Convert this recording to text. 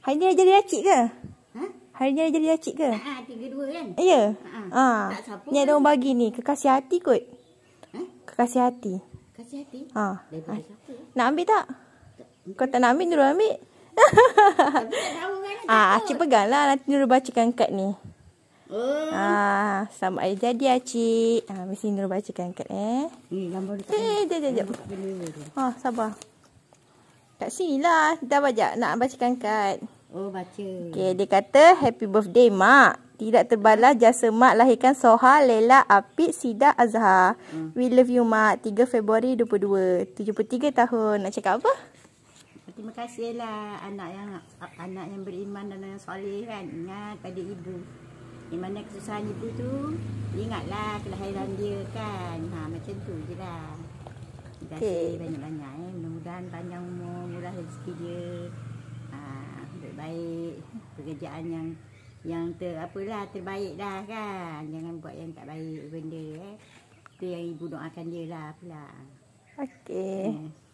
Hari ni jadi acik ke? Ha? Hari ni jadi acik ke? Ha, tiga dua kan? Ya. Ha. ha. Ni ada orang bagi ni, kekasih hati kot. Ha? Kekasih hati. Kekasih hati? Ha. Dari siapa? Nak ambil tak? Kau tak nak ambil, Nurul ambil. Ah, ha, acik lah. nanti Nurul bacakan kad ni. Oh. Ah, ha, sama aja jadi acik. Ah, ha, mesti Nurul bacakan kad eh. Ni gambar dia. Eh, jap jap jap. Ha, sabar. Kat sini lah. Kita baca nak bacakan kad. Oh, baca. Okay, dia kata, Happy birthday, Mak. Tidak terbalas jasa Mak lahirkan Soha, Lela, Apik, Sida, Azhar. Hmm. We love you, Mak. 3 Februari 22. 73 tahun. Nak cakap apa? Terima kasihlah anak yang anak yang beriman dan yang soleh kan. Ingat pada ibu. Di mana kesusahan ibu tu, ingatlah kelahiran dia kan. Ha, macam tu je lah. Terima kasih banyak-banyak okay. eh. Mudah-mudahan panjang umur, murah rezeki dia. Ha, ah, baik pekerjaan yang yang ter apalah terbaik dah kan. Jangan buat yang tak baik benda eh. Itu yang ibu doakan dia lah pula. Okey. Ha.